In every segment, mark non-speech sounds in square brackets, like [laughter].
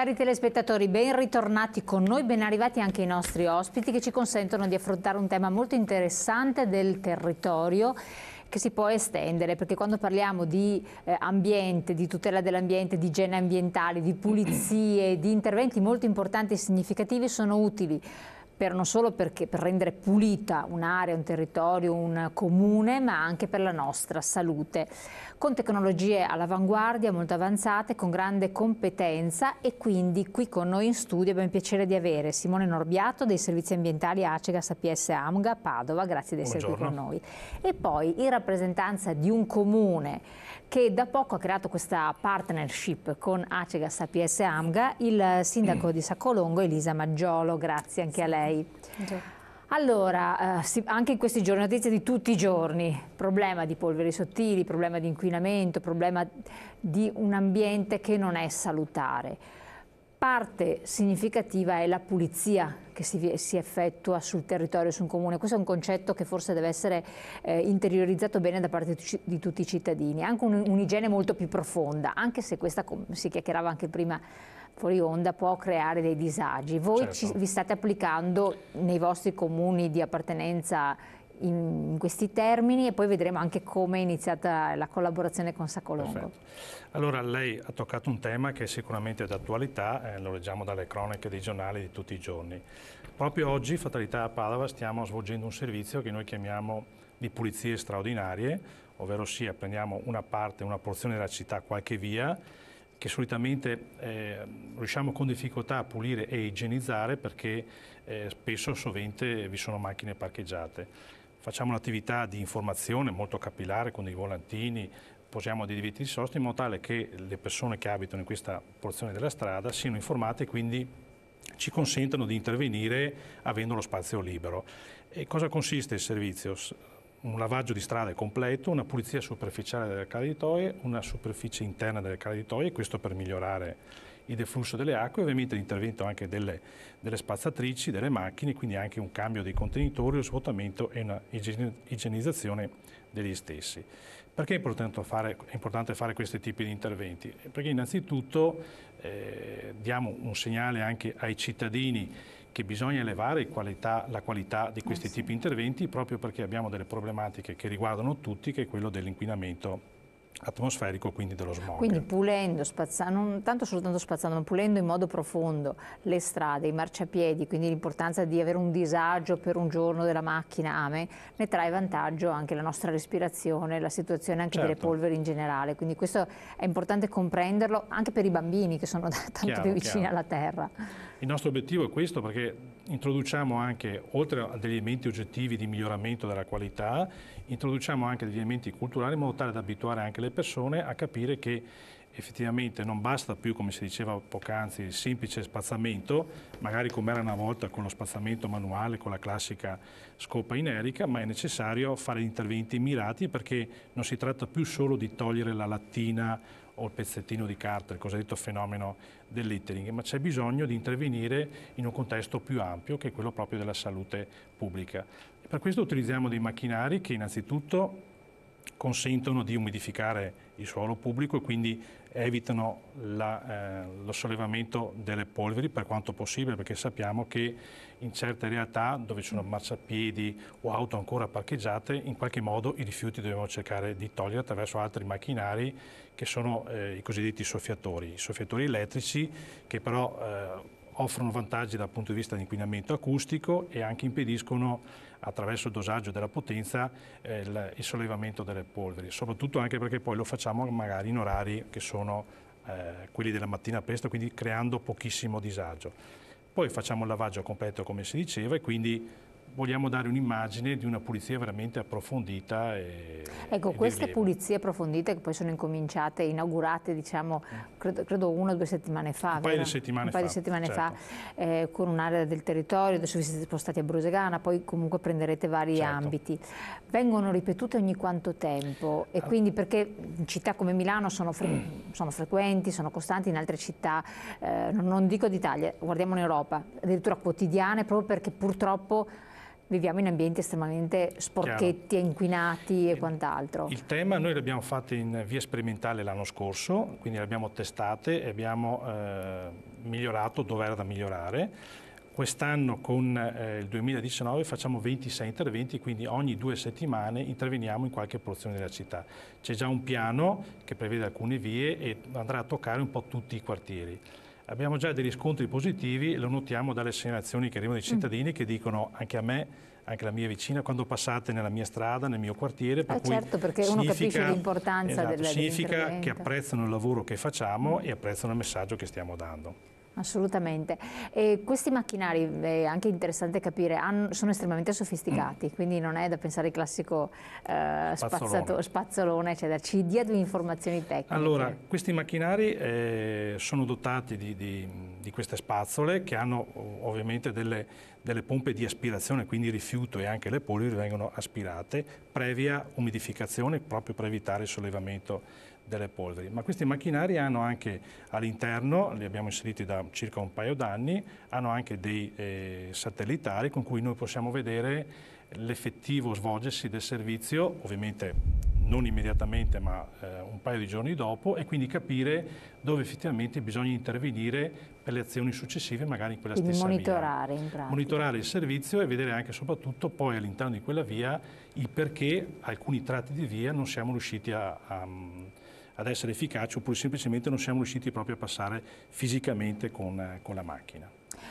Cari telespettatori, ben ritornati con noi, ben arrivati anche i nostri ospiti che ci consentono di affrontare un tema molto interessante del territorio che si può estendere, perché quando parliamo di eh, ambiente, di tutela dell'ambiente, di igiene ambientale, di pulizie, di interventi molto importanti e significativi sono utili per, non solo perché, per rendere pulita un'area, un territorio, un comune, ma anche per la nostra salute. Con tecnologie all'avanguardia, molto avanzate, con grande competenza e quindi qui con noi in studio abbiamo il piacere di avere Simone Norbiato dei servizi ambientali ACEGAS APS AMGA Padova, grazie di essere qui con noi. E poi in rappresentanza di un comune che da poco ha creato questa partnership con ACEGAS APS AMGA, il sindaco di Saccolongo Elisa Maggiolo, grazie anche a lei lei. Già. Allora, eh, si, anche in questi giorni, notizie di tutti i giorni, problema di polveri sottili, problema di inquinamento, problema di un ambiente che non è salutare. Parte significativa è la pulizia che si, si effettua sul territorio, su un comune. Questo è un concetto che forse deve essere eh, interiorizzato bene da parte di tutti i cittadini. Anche un'igiene molto più profonda, anche se questa, si chiacchierava anche prima, fuori onda può creare dei disagi. Voi certo. ci, vi state applicando nei vostri comuni di appartenenza in questi termini e poi vedremo anche come è iniziata la collaborazione con Saccolongo. Perfetto. Allora lei ha toccato un tema che è sicuramente è d'attualità, eh, lo leggiamo dalle cronache dei giornali di tutti i giorni. Proprio oggi, Fatalità a Padova, stiamo svolgendo un servizio che noi chiamiamo di pulizie straordinarie, ovvero sia prendiamo una parte, una porzione della città, qualche via, che solitamente eh, riusciamo con difficoltà a pulire e igienizzare perché eh, spesso sovente vi sono macchine parcheggiate. Facciamo un'attività di informazione molto capillare con dei volantini, posiamo dei divieti di sosta in modo tale che le persone che abitano in questa porzione della strada siano informate e quindi ci consentano di intervenire avendo lo spazio libero. E cosa consiste il servizio? un lavaggio di strade completo, una pulizia superficiale delle caraditoie, una superficie interna delle caraditoie, questo per migliorare il deflusso delle acque, ovviamente l'intervento anche delle, delle, spazzatrici, delle macchine, quindi anche un cambio dei contenitori, lo svuotamento e una igienizzazione degli stessi. Perché è importante fare, è importante fare questi tipi di interventi? Perché innanzitutto eh, diamo un segnale anche ai cittadini che bisogna elevare qualità, la qualità di questi eh sì. tipi di interventi proprio perché abbiamo delle problematiche che riguardano tutti, che è quello dell'inquinamento atmosferico, quindi dello smog. Quindi pulendo, spazzando, non tanto soltanto spazzando, ma pulendo in modo profondo le strade, i marciapiedi, quindi l'importanza di avere un disagio per un giorno della macchina, ame, ne trae vantaggio anche la nostra respirazione, la situazione anche certo. delle polveri in generale, quindi questo è importante comprenderlo anche per i bambini che sono [laughs] da tanto chiaro, più vicini chiaro. alla terra. Il nostro obiettivo è questo perché introduciamo anche, oltre a degli elementi oggettivi di miglioramento della qualità, introduciamo anche degli elementi culturali in modo tale da abituare anche le persone a capire che effettivamente non basta più, come si diceva poc'anzi, il semplice spazzamento, magari come era una volta con lo spazzamento manuale, con la classica scopa inerica, ma è necessario fare interventi mirati perché non si tratta più solo di togliere la lattina o il pezzettino di carta, il cosiddetto fenomeno del littering, ma c'è bisogno di intervenire in un contesto più ampio che è quello proprio della salute pubblica. per questo utilizziamo dei macchinari che innanzitutto consentono di umidificare il suolo pubblico e quindi evitano la, eh, lo sollevamento delle polveri per quanto possibile perché sappiamo che in certe realtà dove ci sono marciapiedi o auto ancora parcheggiate in qualche modo i rifiuti dobbiamo cercare di togliere attraverso altri macchinari che sono eh, i cosiddetti soffiatori, i soffiatori elettrici che però eh, offrono vantaggi dal punto di vista dell'inquinamento acustico e anche impediscono attraverso il dosaggio della potenza eh, il, il sollevamento delle polveri, soprattutto anche perché poi lo facciamo magari in orari che sono eh, quelli della mattina presto, quindi creando pochissimo disagio. Poi facciamo il lavaggio completo come si diceva e quindi vogliamo dare un'immagine di una pulizia veramente approfondita. E, ecco, e queste pulizie approfondite che poi sono incominciate, inaugurate diciamo, credo, credo una o due settimane fa. Un paio vero? di settimane un paio fa, di settimane certo. fa eh, con un'area del territorio, adesso vi siete spostati a Brusegana, poi comunque prenderete vari certo. ambiti. Vengono ripetute ogni quanto tempo e ah. quindi perché in città come Milano sono, fre sono frequenti, sono costanti, in altre città, eh, non dico d'Italia, guardiamo in Europa, addirittura quotidiane, proprio perché purtroppo viviamo in ambienti estremamente sporchetti Chiaro. e inquinati e il, quant'altro. Il tema noi l'abbiamo fatto in via sperimentale l'anno scorso, quindi l'abbiamo testate e abbiamo eh, migliorato dove era da migliorare. Quest'anno con eh, il 2019 facciamo 26 interventi, quindi ogni due settimane interveniamo in qualche porzione della città. C'è già un piano che prevede alcune vie e andrà a toccare un po' tutti i quartieri abbiamo già dei riscontri positivi, lo notiamo dalle segnalazioni che arrivano dai mm. cittadini mm. che dicono anche a me, anche alla mia vicina, quando passate nella mia strada, nel mio quartiere. Per eh certo, perché uno capisce l'importanza esatto, della Significa che apprezzano il lavoro che facciamo mm. e apprezzano il messaggio che stiamo dando. Assolutamente. E questi macchinari, è anche interessante capire, hanno, sono estremamente sofisticati, mm. quindi non è da pensare al classico eh, spazzolone, spazzolone eccetera. Cioè Ci dia due informazioni tecniche. Allora, questi macchinari eh, sono dotati di, di, di, queste spazzole che hanno ovviamente delle, delle pompe di aspirazione, quindi rifiuto e anche le polveri vengono aspirate previa umidificazione proprio per evitare il sollevamento delle polveri. Ma questi macchinari hanno anche all'interno, li abbiamo inseriti da circa un paio d'anni, hanno anche dei eh, satellitari con cui noi possiamo vedere l'effettivo svolgersi del servizio, ovviamente non immediatamente ma eh, un paio di giorni dopo e quindi capire dove effettivamente bisogna intervenire per le azioni successive magari in quella quindi stessa monitorare via. In monitorare il servizio e vedere anche soprattutto poi all'interno di quella via il perché alcuni tratti di via non siamo riusciti a, a ad essere efficaci oppure semplicemente non siamo riusciti proprio a passare fisicamente con, con la macchina.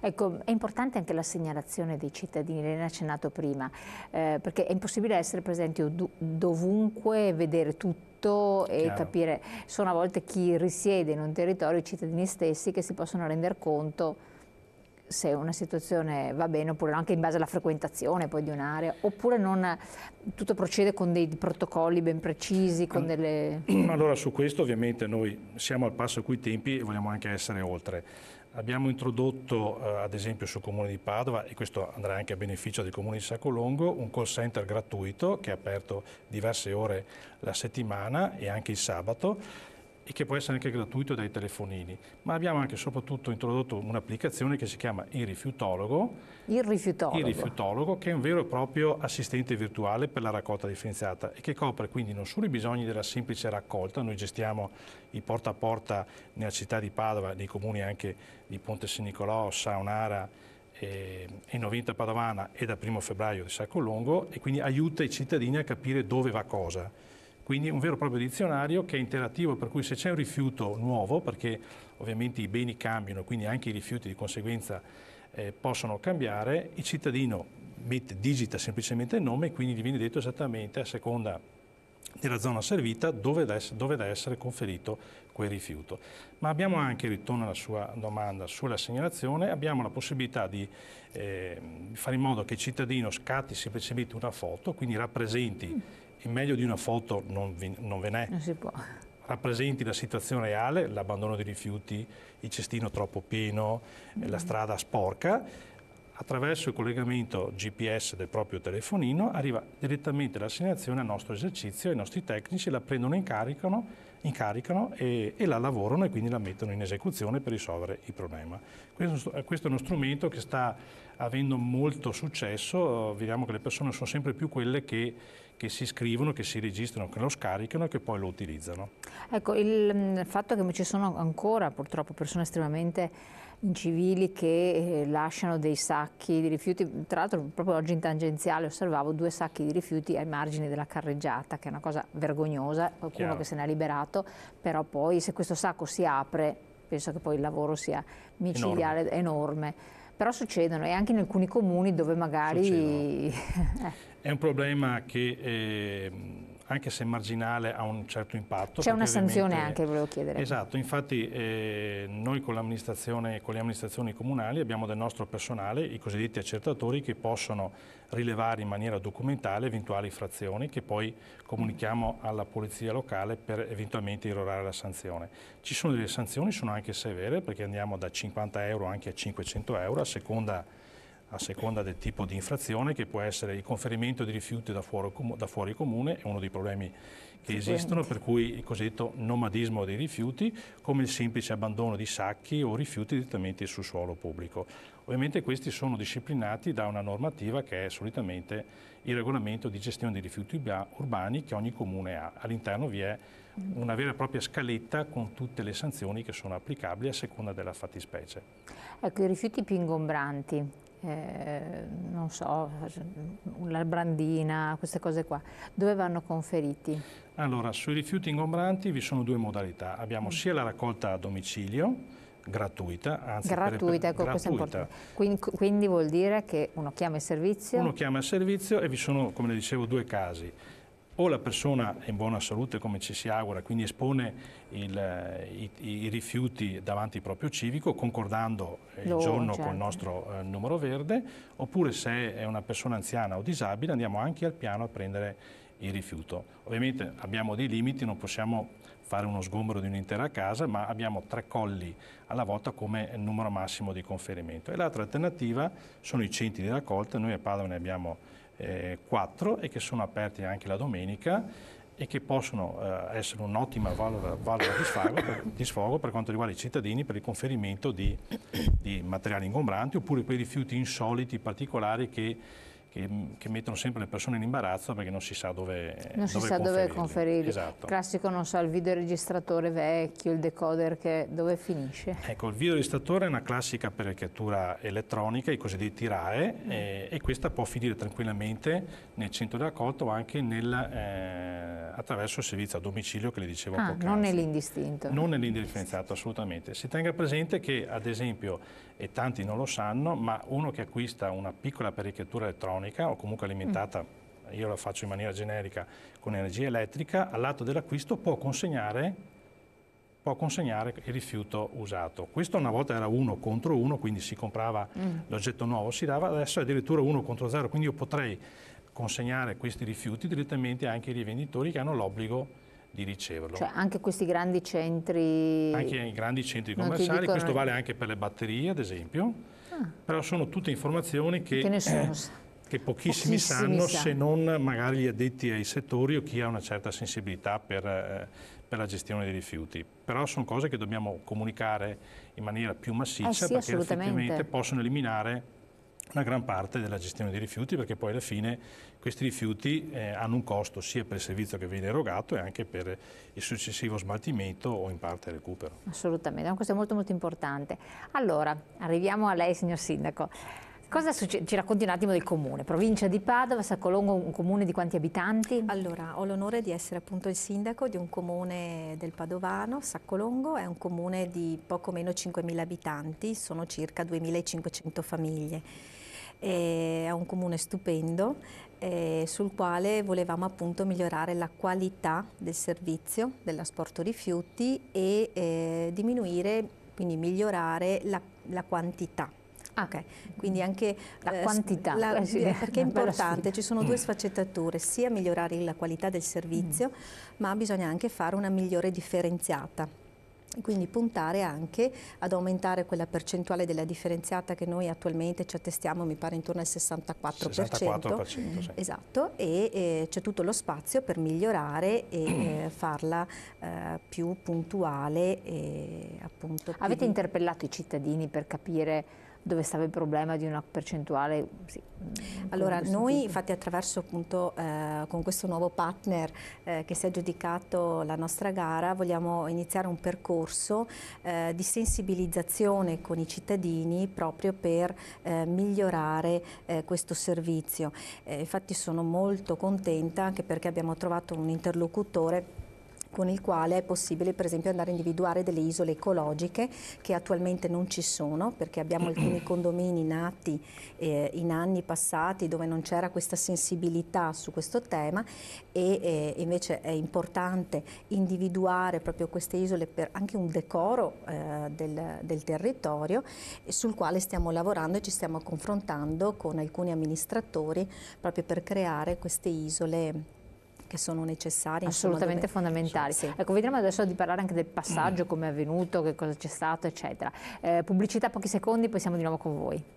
Ecco, è importante anche la segnalazione dei cittadini, ne ha accennato prima, eh, perché è impossibile essere presenti dovunque, vedere tutto e Chiaro. capire, sono a volte chi risiede in un territorio, i cittadini stessi che si possono rendere conto se una situazione va bene oppure no, anche in base alla frequentazione poi di un'area, oppure non, tutto procede con dei protocolli ben precisi, con delle... [clears throat] Allora su questo ovviamente noi siamo al passo coi tempi e vogliamo anche essere oltre. Abbiamo introdotto eh, ad esempio sul Comune di Padova, e questo andrà anche a beneficio del Comune di Saccolongo, un call center gratuito che è aperto diverse ore la settimana e anche il sabato e che può essere anche gratuito dai telefonini, ma abbiamo anche e soprattutto introdotto un'applicazione che si chiama Il Rifiutologo, il rifiutologo. Il rifiutologo che è un vero e proprio assistente virtuale per la raccolta differenziata e che copre quindi non solo i bisogni della semplice raccolta, noi gestiamo i porta a porta nella città di Padova, nei comuni anche di Ponte San Nicolò, Saonara, eh, e Noventa Padovana e da 1 febbraio di Sacco Longo e quindi aiuta i cittadini a capire dove va cosa quindi un vero e proprio dizionario che è interattivo, per cui se c'è un rifiuto nuovo, perché ovviamente i beni cambiano, quindi anche i rifiuti di conseguenza eh, possono cambiare, il cittadino mette, digita semplicemente il nome e quindi gli viene detto esattamente a seconda della zona servita dove da, essere, dove da essere conferito quel rifiuto. Ma abbiamo anche, ritorno alla sua domanda sulla segnalazione, abbiamo la possibilità di eh, fare in modo che il cittadino scatti semplicemente una foto, quindi rappresenti e meglio di una foto non, vi, non ve n'è. Non si può. Rappresenti la situazione reale, l'abbandono di rifiuti, il cestino troppo pieno, mm. la strada sporca, attraverso il collegamento GPS del proprio telefonino arriva direttamente l'assegnazione al nostro esercizio, i nostri tecnici la prendono e incaricano, incaricano e, e, la lavorano e quindi la mettono in esecuzione per risolvere il problema. Questo, eh, questo, è uno strumento che sta avendo molto successo, vediamo che le persone sono sempre più quelle che, che si scrivono, che si registrano, che lo scaricano e che poi lo utilizzano. Ecco, il, il mm, fatto che ci sono ancora purtroppo persone estremamente incivili che eh, lasciano dei sacchi di rifiuti, tra l'altro proprio oggi in tangenziale osservavo due sacchi di rifiuti ai margini della carreggiata, che è una cosa vergognosa, qualcuno Chiaro. che se ne è liberato, però poi se questo sacco si apre penso che poi il lavoro sia micidiale, enorme. enorme. Però succedono e anche in alcuni comuni dove magari... [laughs] è un problema che... Eh anche se marginale, ha un certo impatto. C'è una sanzione anche, volevo chiedere. Esatto, infatti eh, noi con, con le amministrazioni comunali abbiamo del nostro personale i cosiddetti accertatori che possono rilevare in maniera documentale eventuali frazioni che poi comunichiamo alla polizia locale per eventualmente irrorare la sanzione. Ci sono delle sanzioni, sono anche severe perché andiamo da 50 euro anche a 500 euro a seconda a seconda del tipo di infrazione che può essere il conferimento di rifiuti da fuori, da fuori comune, è uno dei problemi che esistono, per cui il cosiddetto nomadismo dei rifiuti, come il semplice abbandono di sacchi o rifiuti direttamente sul suolo pubblico. Ovviamente questi sono disciplinati da una normativa che è solitamente il regolamento di gestione dei rifiuti urbani che ogni comune ha. All'interno vi è una vera e propria scaletta con tutte le sanzioni che sono applicabili a seconda della fattispecie. Ecco, i rifiuti più ingombranti, eh, non so, la brandina, queste cose qua, dove vanno conferiti? Allora, sui rifiuti ingombranti vi sono due modalità, abbiamo mm. sia la raccolta a domicilio, gratuita, anzi gratuita, per, ecco, gratuita. questo è importante. Quindi, quindi vuol dire che uno chiama il servizio? Uno chiama il servizio e vi sono, come le dicevo, due casi o la persona è in buona salute come ci si augura, quindi espone il, eh, i, i, rifiuti davanti al proprio civico concordando il no, giorno certo. il nostro eh, numero verde, oppure se è una persona anziana o disabile andiamo anche al piano a prendere il rifiuto. Ovviamente abbiamo dei limiti, non possiamo fare uno sgombro di un'intera casa, ma abbiamo tre colli alla volta come numero massimo di conferimento. E l'altra alternativa sono i centri di raccolta, noi a Padova ne abbiamo eh, quattro e che sono aperti anche la domenica e che possono eh, essere un'ottima valvola, valvola di, sfogo per, di, sfogo per, quanto riguarda i cittadini per il conferimento di, di materiali ingombranti oppure quei rifiuti insoliti particolari che che, che, mettono sempre le persone in imbarazzo perché non si sa dove Non dove si sa dove conferirli. Esatto. Classico, non so, il videoregistratore vecchio, il decoder, che, dove finisce? Ecco, il videoregistratore è una classica apparecchiatura elettronica, i cosiddetti RAE, mm. e, e, questa può finire tranquillamente nel centro di raccolto o anche nel, eh, attraverso il servizio a domicilio che le dicevo ah, poc'anzi. non nell'indistinto. Non nell'indifferenziato, assolutamente. Si tenga presente che, ad esempio, e tanti non lo sanno, ma uno che acquista una piccola apparecchiatura elettronica elettronica o comunque alimentata, io la faccio in maniera generica, con energia elettrica, all'atto dell'acquisto può consegnare, può consegnare il rifiuto usato. Questo una volta era uno contro uno, quindi si comprava mm. l'oggetto nuovo, si dava, adesso è addirittura uno contro zero, quindi io potrei consegnare questi rifiuti direttamente anche ai rivenditori che hanno l'obbligo di riceverlo. Cioè anche questi grandi centri... Anche i grandi centri commerciali, dicono... questo vale anche per le batterie ad esempio, ah. però sono tutte informazioni che, che nessuno eh, sa che pochissimi, pochissimi sanno sa. se non magari gli addetti ai settori o chi ha una certa sensibilità per, eh, per la gestione dei rifiuti. Però sono cose che dobbiamo comunicare in maniera più massiccia eh sì, perché effettivamente possono eliminare una gran parte della gestione dei rifiuti perché poi alla fine questi rifiuti eh, hanno un costo sia per il servizio che viene erogato e anche per il successivo smaltimento o in parte recupero. Assolutamente, questo è molto molto importante. Allora, arriviamo a lei signor Sindaco. Cosa succede? Ci racconti un attimo del comune, provincia di Padova, Saccolongo, un comune di quanti abitanti? Allora, ho l'onore di essere appunto il sindaco di un comune del Padovano, Saccolongo, è un comune di poco meno 5.000 abitanti, sono circa 2.500 famiglie. E è un comune stupendo eh, sul quale volevamo appunto migliorare la qualità del servizio dell'asporto rifiuti e eh, diminuire, quindi migliorare la, la quantità Ah, okay. Quindi anche la eh, quantità, la, eh, eh, [laughs] perché è importante, ci sono due sfaccettature, sia migliorare la qualità del servizio, mm. ma bisogna anche fare una migliore differenziata. Quindi puntare anche ad aumentare quella percentuale della differenziata che noi attualmente ci attestiamo, mi pare intorno al 64%. 64% sì. Esatto, e eh, c'è tutto lo spazio per migliorare e [clears throat] eh, farla eh, più puntuale. E, appunto, Avete interpellato i cittadini per capire dove stava il problema di una percentuale. Sì, mm, allora noi infatti attraverso appunto eh, con questo nuovo partner eh, che si è aggiudicato la nostra gara vogliamo iniziare un percorso eh, di sensibilizzazione con i cittadini proprio per eh, migliorare eh, questo servizio. Eh, infatti sono molto contenta anche perché abbiamo trovato un interlocutore con il quale è possibile per esempio andare a individuare delle isole ecologiche che attualmente non ci sono perché abbiamo [clears throat] alcuni condomini nati eh, in anni passati dove non c'era questa sensibilità su questo tema e eh, invece è importante individuare proprio queste isole per anche un decoro eh, del, del territorio sul quale stiamo lavorando e ci stiamo confrontando con alcuni amministratori proprio per creare queste isole che sono necessarie. Assolutamente insomma, fondamentali. Sì. Ecco, vedremo adesso di parlare anche del passaggio, come è avvenuto, che cosa c'è stato, eccetera. Eh, pubblicità pochi secondi, poi siamo di nuovo con voi.